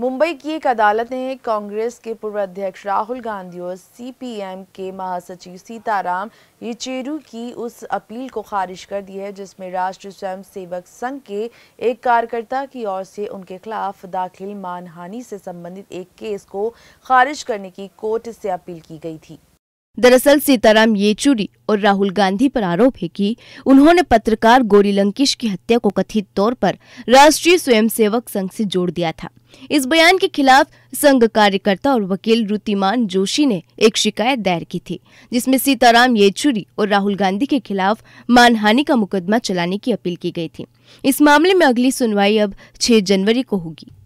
मुंबई की एक अदालत ने कांग्रेस के पूर्व अध्यक्ष राहुल गांधी और सीपीएम के महासचिव सीताराम येचेरू की उस अपील को खारिज कर दी है जिसमें राष्ट्रीय स्वयंसेवक संघ के एक कार्यकर्ता की ओर से उनके खिलाफ दाखिल मानहानि से संबंधित एक केस को खारिज करने की कोर्ट से अपील की गई थी दरअसल सीताराम येचुरी और राहुल गांधी पर आरोप है कि उन्होंने पत्रकार गोरी लंकेश की हत्या को कथित तौर पर राष्ट्रीय स्वयंसेवक संघ से जोड़ दिया था इस बयान के खिलाफ संघ कार्यकर्ता और वकील रुतिमान जोशी ने एक शिकायत दायर की थी जिसमें सीताराम येचुरी और राहुल गांधी के खिलाफ मानहानि का मुकदमा चलाने की अपील की गई थी इस मामले में अगली सुनवाई अब 6 जनवरी को होगी